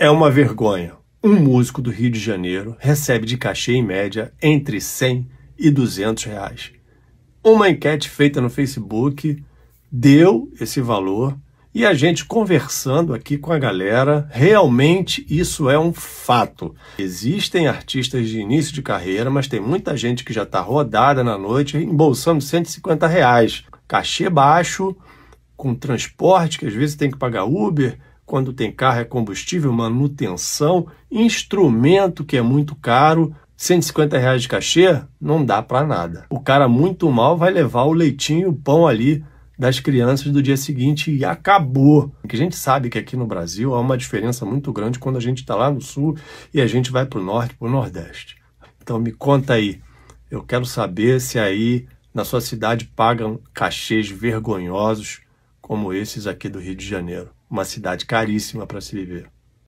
É uma vergonha. Um músico do Rio de Janeiro recebe de cachê em média entre 100 e 200 reais. Uma enquete feita no Facebook deu esse valor e a gente conversando aqui com a galera, realmente isso é um fato. Existem artistas de início de carreira, mas tem muita gente que já está rodada na noite embolsando 150 reais. Cachê baixo, com transporte, que às vezes tem que pagar Uber, quando tem carro é combustível, manutenção, instrumento que é muito caro, 150 reais de cachê não dá para nada. O cara muito mal vai levar o leitinho e o pão ali das crianças do dia seguinte e acabou. Que a gente sabe que aqui no Brasil há uma diferença muito grande quando a gente está lá no sul e a gente vai para o norte, para o nordeste. Então me conta aí, eu quero saber se aí na sua cidade pagam cachês vergonhosos como esses aqui do Rio de Janeiro, uma cidade caríssima para se viver.